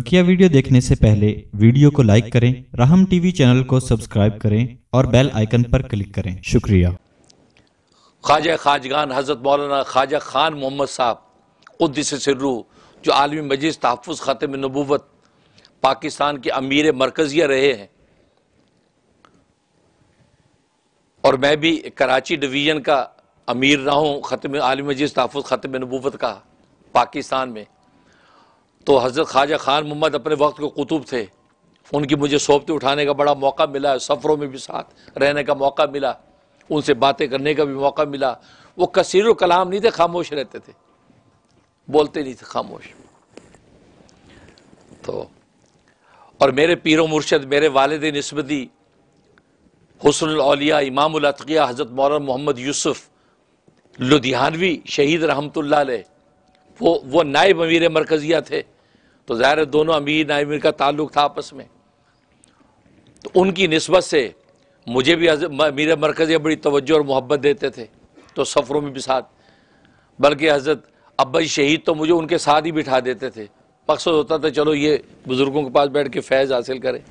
बकिया वीडियो देखने से पहले वीडियो को लाइक करें राहम टीवी चैनल को सब्सक्राइब करें और बेल आइकन पर क्लिक करें शुक्रिया ख्वाजा खाजगान हज़रत मौलाना ख्वाजा खान मोहम्मद साहब उद्दिस सर्रू जो आलमी मजीज तहफ़ ख़ातम नबूवत पाकिस्तान के अमीर मरकज़िया रहे हैं और मैं भी कराची डिवीज़न का अमीर रहा हूँ ख़त्म आलमी मजीज तहफ़ ख़त्म नबूवत का पाकिस्तान में तो हज़रत ख्वाजा ख़ान मोहम्मद अपने वक्त के कुतुब थे उनकी मुझे सोबते उठाने का बड़ा मौका मिला सफ़रों में भी साथ रहने का मौका मिला उनसे बातें करने का भी मौका मिला वो कसीर कलाम नहीं थे खामोश रहते थे बोलते नहीं थे खामोश तो और मेरे पीर मुर्शद मेरे वालद नस्बती हसनौलिया इमामिया हज़रत मौलाना मोहम्मद यूसुफ़ लुधियानवी शहीद रहमत वो वो नायब अमीर मरकज़िया थे तो ज़ाहिर है दोनों अमीर अमीर का ताल्लुक था आपस में तो उनकी नस्बत से मुझे भी अमीर मरकज़ बड़ी तवज्जो और मोहब्बत देते थे तो सफ़रों में भी साथ बल्कि हज़रत अब्बा शहीद तो मुझे उनके साथ ही बिठा देते थे मकसद होता था चलो ये बुज़ुर्गों के पास बैठ के फैज़ हासिल करें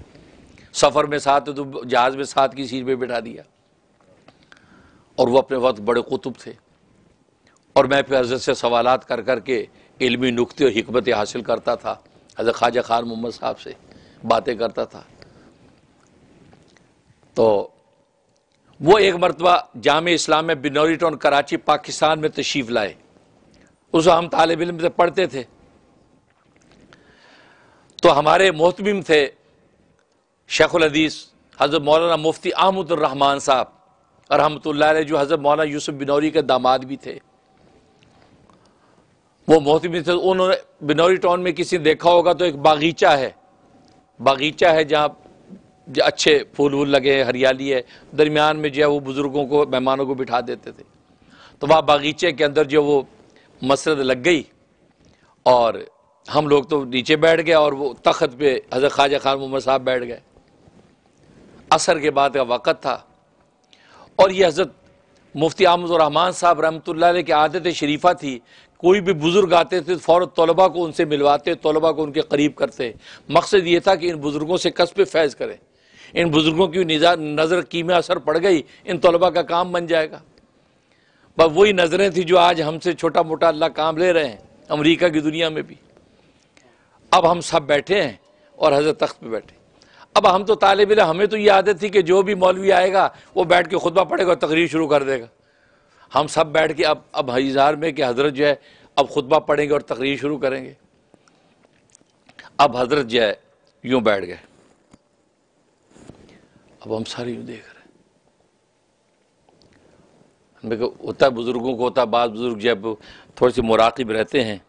सफ़र में साथ तो जहाज़ में साथ की सीट पर बिठा दिया और वह अपने वक्त बड़े कुतुब थे और मैं फिर हजरत से सवालत कर कर के इलमी नुकते और हमतें हासिल करता था हजर ख्वाजा खान मोहम्मद साहब से बातें करता था तो वो एक मरतबा जाम इस्लाम में बिनौरी टाउन कराची पाकिस्तान में तशीफ़ लाए उस हम तालब इलम से पढ़ते थे तो हमारे मोहतमिम थे शेखुलदीस हज़रत मौलाना मुफ्ती अहमदुलरहमान साहब रहमत ला जो हज़रत मौलाना यूसुफ बिनौरी के दामाद भी थे वो ही उन्होंने बिनौरी टाउन में किसी ने देखा होगा तो एक बागीचा है बागीचा है जहाँ अच्छे फूल वूल लगे हैं हरियाली है दरमियान में जो है वो बुज़ुर्गों को मेहमानों को बिठा देते थे तो वहाँ बागीचे के अंदर जो वो मसरत लग गई और हम लोग तो नीचे बैठ गए और वो तख्त पे हज़रत ख्वाजा खान मोहम्मद साहब बैठ गए असर के बाद का वक़्त था और ये हज़रत मुफ्ती आमद रहमान साहब रहमत ला की आदत शरीफा थी कोई भी बुज़ुर्ग आते थे फ़ौर तलबा को उनसे मिलवाते तलबा को उनके करीब करते मकसद ये था कि इन बुज़ुर्गों से पे फैज़ करें इन बुज़ुर्गों की नज़र कीमिया असर पड़ गई इन तलबा का काम बन जाएगा बस वही नज़रें थी जो आज हमसे छोटा मोटा अल्लाह काम ले रहे हैं अमरीका की दुनिया में भी अब हम सब बैठे हैं और हजरत तख्त पर बैठे अब हम तो तालब इल हमें तो ये आदत थी कि जो भी मौलवी आएगा वो बैठ के खुतबा पड़ेगा और तकरीर शुरू कर देगा हम सब बैठ के अब अब हज़ार में कि हज़रत जो है अब खुतबा पढ़ेंगे और तकरीर शुरू करेंगे अब हज़रत जो है यूँ बैठ गए अब हम सारे यूँ देख रहे हैं होता है बुज़ुर्गों को होता है बाद बुज़ुर्ग जब थोड़े से मुराकिब रहते हैं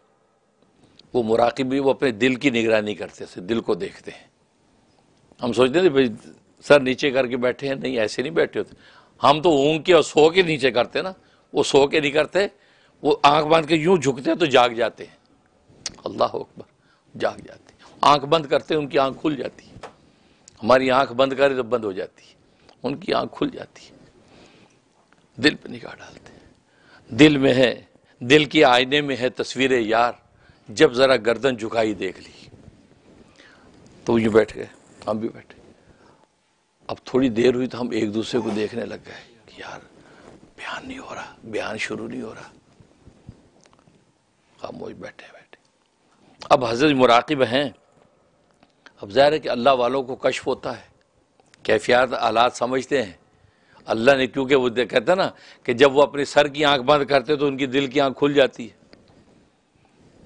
वो मुराकिब भी वो अपने दिल की निगरानी करते हैं दिल को देखते हैं हम सोचते थे भाई सर नीचे करके बैठे हैं नहीं ऐसे नहीं बैठे होते हम तो ऊँग के और सो के नीचे करते ना वो सो के नहीं करते वो आंख बंद के यूं झुकते हैं तो जाग जाते हैं अल्लाह अकबर जाग जाते हैं आंख बंद करते हैं उनकी आंख खुल जाती है हमारी आंख बंद करे तो बंद हो जाती है उनकी आंख खुल जाती है दिल पर निकाह डालते दिल में है दिल के आईने में है तस्वीरें यार जब ज़रा गर्दन झुकाई देख ली तो यूं बैठ गए हम भी बैठे अब थोड़ी देर हुई तो हम एक दूसरे को देखने लग गए कि यार बयान नहीं हो रहा बयान शुरू नहीं हो रहा खामोश बैठे बैठे अब हजरत मुराकिब हैं अब ज़ाहिर है कि अल्लाह वालों को कश्फ होता है कैफियात आलात समझते हैं अल्लाह ने क्योंकि वो कहता ना कि जब वो अपने सर की आंख बंद करते तो उनकी दिल की आंख खुल जाती है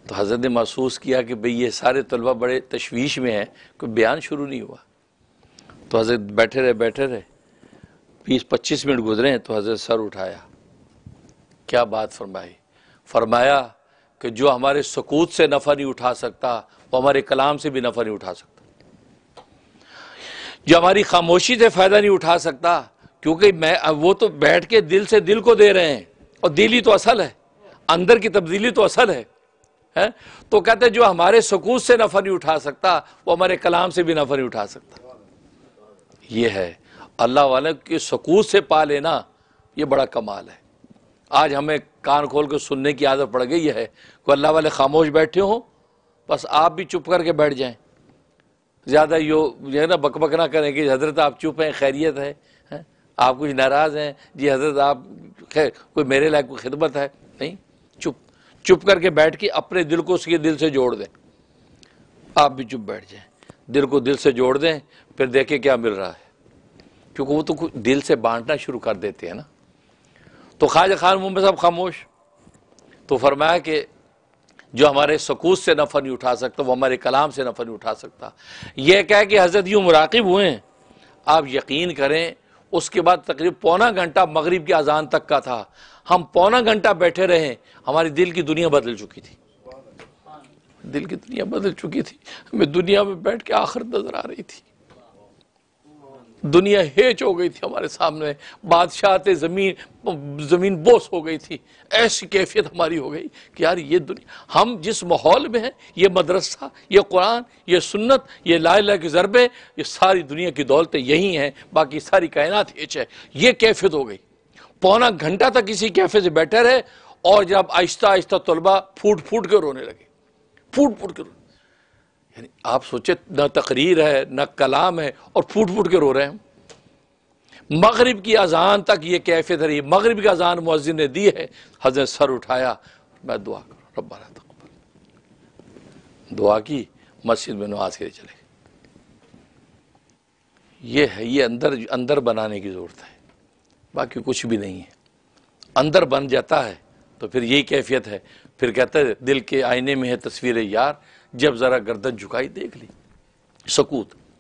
तो हजरत ने महसूस किया कि भाई ये सारे तलबा बड़े तशवीश में हैं कोई बयान शुरू नहीं हुआ तो हजरत बैठे रहे बैठे रहे बीस पच्चीस मिनट गुजरे हैं तो हजरत सर उठाया क्या बात फरमाई फरमाया कि जो हमारे सकूत से नफ़ा नहीं उठा सकता वो हमारे कलाम से भी नफ़ा नहीं उठा सकता जो हमारी खामोशी से फ़ायदा नहीं उठा सकता क्योंकि मैं वो तो बैठ के दिल से दिल को दे रहे हैं और दिल ही तो असल है अंदर की तब्दीली तो असल है, है? तो कहते जो हमारे सकूत से नफ़ा नहीं उठा सकता वो हमारे कलाम से भी नफ़ा नहीं उठा सकता ये है अल्लाह वाले के सकूत से पा लेना ये बड़ा कमाल है आज हमें कान खोल के सुनने की आदत पड़ गई है कोई अल्लाह वाले खामोश बैठे हों बस आप भी चुप करके बैठ जाएं ज़्यादा यो जो है ना बकबक ना करें कि हज़रत आप चुप हैं खैरियत है, है आप कुछ नाराज़ हैं जी हज़रत आप खैर कोई मेरे लायक कोई खिदमत है नहीं चुप चुप करके बैठ के अपने दिल को उसके दिल से जोड़ दें आप भी चुप बैठ जाएं दिल को दिल से जोड़ दें फिर देखें क्या मिल रहा है क्योंकि वो तो दिल से बांटना शुरू कर देते हैं ना तो ख्वाजा खान मुंबई साहब खामोश तो फरमाया कि जो हमारे सकूत से नफर नहीं उठा सकता वो हमारे कलाम से नफर नहीं उठा सकता यह कह कि हजरत यूँ मुराकब हुए हैं आप यकीन करें उसके बाद तकरीब पौना घंटा मग़रब की अजान तक का था हम पौना घंटा बैठे रहे हमारी दिल की दुनिया बदल चुकी थी दिल की दुनिया बदल चुकी थी हमें दुनिया में बैठ के आखिर नजर आ रही थी दुनिया हेच हो गई थी हमारे सामने बादशाह ज़मीन ज़मीन बोस हो गई थी ऐसी कैफियत हमारी हो गई कि यार ये दुनिया हम जिस माहौल में हैं ये मदरसा ये कुरान ये सुन्नत ये लाला के ज़रबे ये सारी दुनिया की दौलतें यही हैं बाकी सारी कायनात हेच है ये कैफियत हो गई पौना घंटा तक इसी कैफे से बैठे है और जब आहिस्ता आहिस्ता तलबा फूट फूट के रोने लगे फूट फूट के रोने यानी आप सोचे न तकरीर है न कलाम है और फूट फूट के रो रहे हैं मगरब की अजान तक ये कैफियत रही मगरब की अजान मुजिन ने दी है हजरत सर उठाया मैं दुआ करूँ रब्बा तकबल दुआ की मस्जिद में नमाज के लिए चले ये है ये अंदर अंदर बनाने की ज़रूरत है बाकी कुछ भी नहीं है अंदर बन जाता है तो फिर यही कैफियत है फिर कहते हैं दिल के आईने में है तस्वीरें यार जब जरा गर्दन झुकाई देख ली सकूत